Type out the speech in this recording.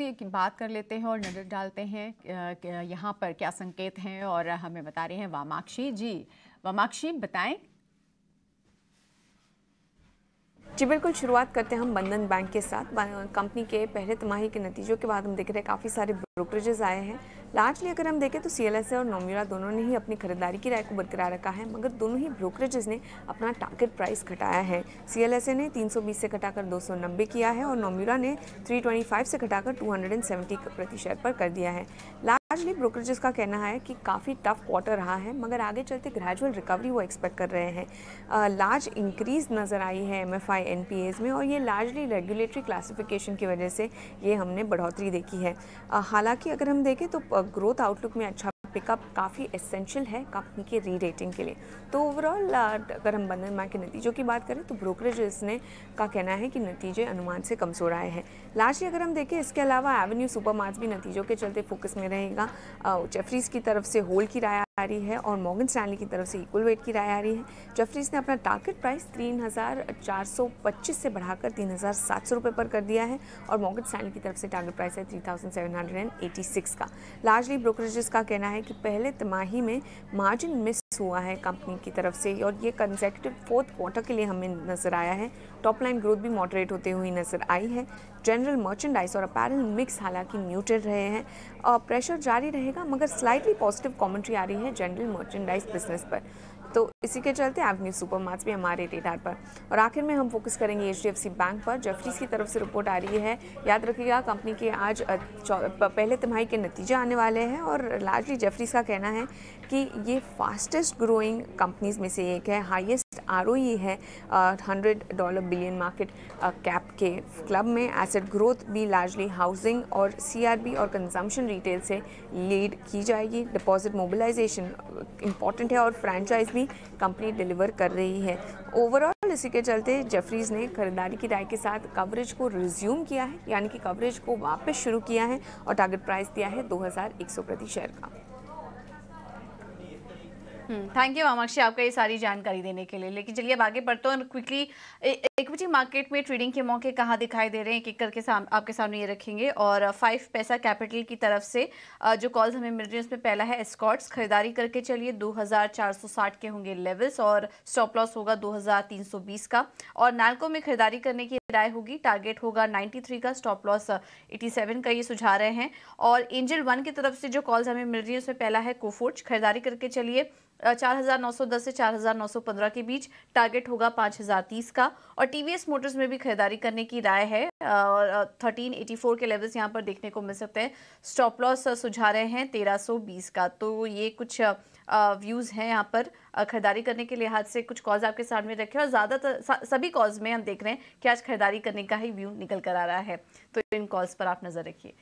उसकी बात कर लेते हैं और नज़र डालते हैं यहाँ पर क्या संकेत हैं और हमें बता रहे हैं वामाक्षी जी वामाक्षी बताएं जी बिल्कुल शुरुआत करते हैं हम बंधन बैंक के साथ कंपनी के पहले तिमाही के नतीजों के बाद हम देख रहे हैं काफ़ी सारे ब्रोकरेजेस आए हैं लार्जली अगर हम देखें तो सी और नोम्यूरा दोनों ने ही अपनी खरीदारी की राय को बरकरार रखा है मगर दोनों ही ब्रोकरेजेस ने अपना टारगेट प्राइस घटाया है सी ने 320 से घटाकर 290 किया है और नोम्यूरा ने 325 से घटाकर 270 प्रतिशत पर कर दिया है लार्जली ब्रोकरेजेस का कहना है कि काफ़ी टफ क्वार्टर रहा है मगर आगे चलते ग्रेजुअल रिकवरी वो एक्सपेक्ट कर रहे हैं लार्ज इंक्रीज नज़र आई है M F I N P में और ये लार्जली रेगुलेटरी क्लासिफिकेशन की वजह से ये हमने बढ़ोतरी देखी है हालांकि अगर हम देखें तो ग्रोथ आउटलुक में अच्छा पिकअप काफ़ी एसेंशियल है कंपनी के री रेटिंग के लिए तो ओवरऑल uh, अगर हम बंधन बैंक के नतीजों की बात करें तो ब्रोकरेज ने का कहना है कि नतीजे अनुमान से कमज़ोर आए हैं लास्टली अगर हम देखें इसके अलावा एवेन्यू सुपर भी नतीजों के चलते फोकस में रहेगा जेफरीज uh, की तरफ से होल्ड की राय आ रही है और मॉगन स्टैनली की तरफ से इक्वल वेट की राय आ रही है जेफरीज ने अपना टारगेट प्राइस तीन हज़ार चार सौ पच्चीस से बढ़ाकर तीन हज़ार सात सौ रुपये पर कर दिया है और मॉगन स्टैनली की तरफ से टारगेट प्राइस है three thousand seven hundred and eighty six का लार्जली ब्रोकरेजेस का कहना है कि पहले तिमाही में मार्जिन मिस हुआ है कंपनी की तरफ से और ये कंजेक्टिव फोर्थ क्वार्टर के लिए हमें नज़र आया है टॉप लाइन ग्रोथ भी मॉडरेट होते हुए नज़र आई है जनरल मर्चेंडाइज और अपैरल मिक्स हालांकि म्यूटेड रहे हैं प्रेशर जारी रहेगा मगर स्लाइटली पॉजिटिव कॉमेंट्री आ रही है है जनरल मर्चेंडाइज बिजनेस पर तो इसी के चलते एवेन्यू सुपर मार्ट्स भी हमारे रेडार पर और आखिर में हम फोकस करेंगे एच बैंक पर जेफरीज की तरफ से रिपोर्ट आ रही है याद रखिएगा कंपनी के आज पहले तिमाही के नतीजे आने वाले हैं और लार्जली जेफरीज का कहना है कि ये फास्टेस्ट ग्रोइंग कंपनीज में से एक है हाइएस्ट आर है hundred dollar billion market cap के क्लब में एसेट ग्रोथ भी लार्जली हाउसिंग और बी और कंजम्पशन रिटेल से लीड की जाएगी डिपॉजिट मोबिलाइजेशन इंपॉर्टेंट है और फ्रेंचाइज भी कंपनी डिलीवर कर रही है ओवरऑल इसी के चलते जेफरीज ने खरीदारी की राय के साथ कवरेज को रिज्यूम किया है यानी कि कवरेज को वापस शुरू किया है और टारगेट प्राइस दिया है 2100 प्रति शेयर का थैंक यू मामाक्षी आपका ये सारी जानकारी देने के लिए लेकिन चलिए अब आगे बढ़ते हैं और क्विकली इक्विटी मार्केट में ट्रेडिंग के मौके कहाँ दिखाई दे रहे हैं एक एक करके साम, आपके सामने ये रखेंगे और फाइव पैसा कैपिटल की तरफ से जो कॉल्स हमें मिल रही है उसमें पहला है स्कॉट्स खरीदारी करके चलिए 2460 के होंगे लेवल्स और स्टॉप लॉस होगा 2320 का और नालको में खरीदारी करने की राय होगी टारगेट होगा 93 का स्टॉप लॉस 87 का ये सुझा रहे हैं और एंजल वन की तरफ से जो कॉल्स हमें मिल रही है उसमें पहला है कोफोर्ज खरीदारी करके चलिए चार से चार के बीच टारगेट होगा पाँच का और और टीवीएस मोटर्स में भी खरीदारी करने की राय है और थर्टीन एटी फोर के लेवल्स यहाँ पर देखने को मिल सकते हैं स्टॉप लॉस सुझा रहे हैं तेरह सौ बीस का तो ये कुछ व्यूज़ हैं यहाँ पर खरीदारी करने के लिहाज से कुछ कॉज आपके सामने रखे और ज़्यादातर सभी कॉज में हम देख रहे हैं कि आज खरीदारी करने का ही व्यू निकल कर आ रहा है तो इन कॉल्स पर आप नज़र रखिए